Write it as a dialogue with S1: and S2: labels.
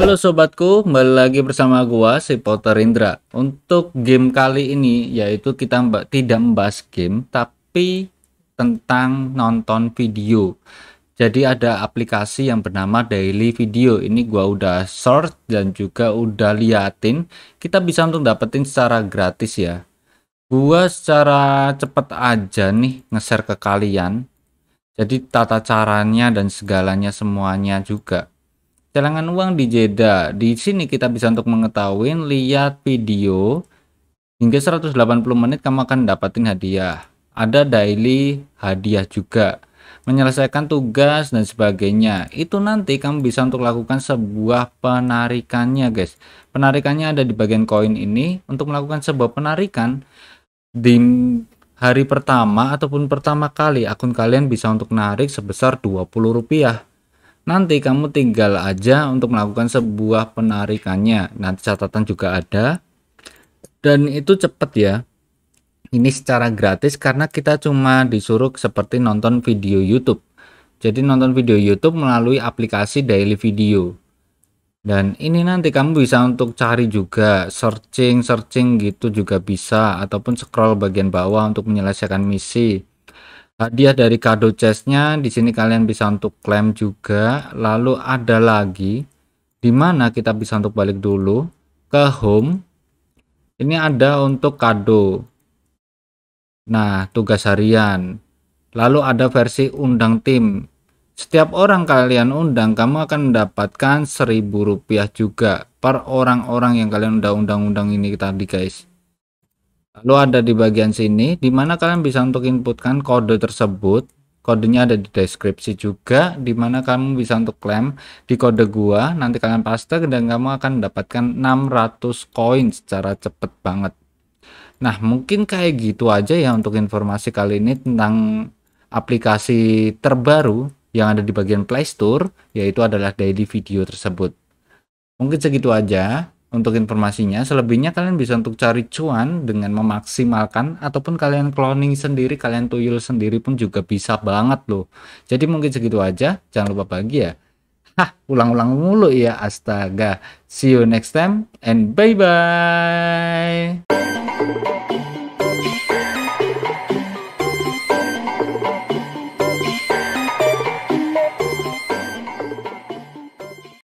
S1: Halo sobatku, kembali lagi bersama gua si Potter Indra. Untuk game kali ini yaitu kita tidak membahas game tapi tentang nonton video. Jadi ada aplikasi yang bernama Daily Video. Ini gua udah search dan juga udah liatin. Kita bisa untuk dapetin secara gratis ya. Gua secara cepet aja nih nge-share ke kalian. Jadi tata caranya dan segalanya semuanya juga Celengan uang di Jeddah. Di sini kita bisa untuk mengetahui, lihat video hingga 180 menit kamu akan dapatin hadiah. Ada daily hadiah juga menyelesaikan tugas dan sebagainya. Itu nanti kamu bisa untuk lakukan sebuah penarikannya, guys. Penarikannya ada di bagian koin ini untuk melakukan sebuah penarikan di hari pertama ataupun pertama kali akun kalian bisa untuk narik sebesar Rp20. Nanti kamu tinggal aja untuk melakukan sebuah penarikannya. Nanti catatan juga ada. Dan itu cepat ya. Ini secara gratis karena kita cuma disuruh seperti nonton video YouTube. Jadi nonton video YouTube melalui aplikasi Daily Video. Dan ini nanti kamu bisa untuk cari juga, searching, searching gitu juga bisa, ataupun scroll bagian bawah untuk menyelesaikan misi hadiah dari kado chestnya di sini kalian bisa untuk klaim juga lalu ada lagi dimana kita bisa untuk balik dulu ke home ini ada untuk kado nah tugas harian lalu ada versi undang tim setiap orang kalian undang kamu akan mendapatkan seribu rupiah juga per orang-orang yang kalian undang-undang ini tadi guys lalu ada di bagian sini di mana kalian bisa untuk inputkan kode tersebut kodenya ada di deskripsi juga di mana kamu bisa untuk klaim di kode gua nanti kalian paste dan kamu akan mendapatkan 600 koin secara cepet banget nah mungkin kayak gitu aja ya untuk informasi kali ini tentang aplikasi terbaru yang ada di bagian Play Store yaitu adalah daily video tersebut mungkin segitu aja untuk informasinya. Selebihnya kalian bisa untuk cari cuan dengan memaksimalkan ataupun kalian cloning sendiri, kalian tuyul sendiri pun juga bisa banget loh. Jadi mungkin segitu aja. Jangan lupa bahagia. Ya. Hah, ulang-ulang mulu ya. Astaga. See you next time and bye-bye.